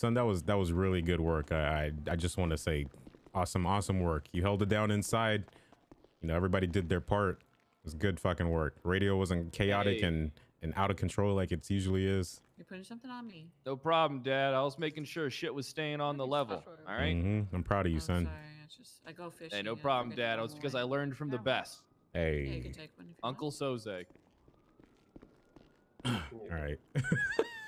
son, that was that was really good work. I I, I just want to say, awesome, awesome work. You held it down inside. You know, everybody did their part. It was good fucking work. Radio wasn't chaotic hey. and and out of control like it usually is. You're putting something on me. No problem, Dad. I was making sure shit was staying on the level. All right? mm -hmm. I'm proud of you, oh, son. Sorry. I just I go fishing. Hey, no problem, Dad. It was because I learned from the best. Hey. Yeah, Uncle Soze. All right.